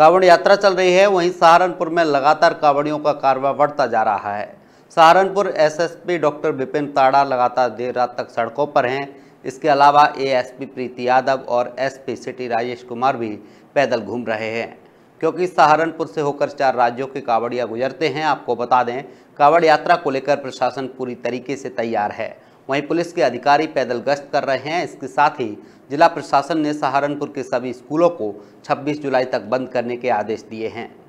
कांवड़ यात्रा चल रही है वहीं सहारनपुर में लगातार कांवड़ियों का कारवा बढ़ता जा रहा है सहारनपुर एसएसपी डॉक्टर विपिन ताड़ा लगातार देर रात तक सड़कों पर हैं इसके अलावा एएसपी प्रीति यादव और एसपी सिटी राजेश कुमार भी पैदल घूम रहे हैं क्योंकि सहारनपुर से होकर चार राज्यों के कांवड़िया गुजरते हैं आपको बता दें कांवड़ यात्रा को लेकर प्रशासन पूरी तरीके से तैयार है वहीं पुलिस के अधिकारी पैदल गश्त कर रहे हैं इसके साथ ही जिला प्रशासन ने सहारनपुर के सभी स्कूलों को 26 जुलाई तक बंद करने के आदेश दिए हैं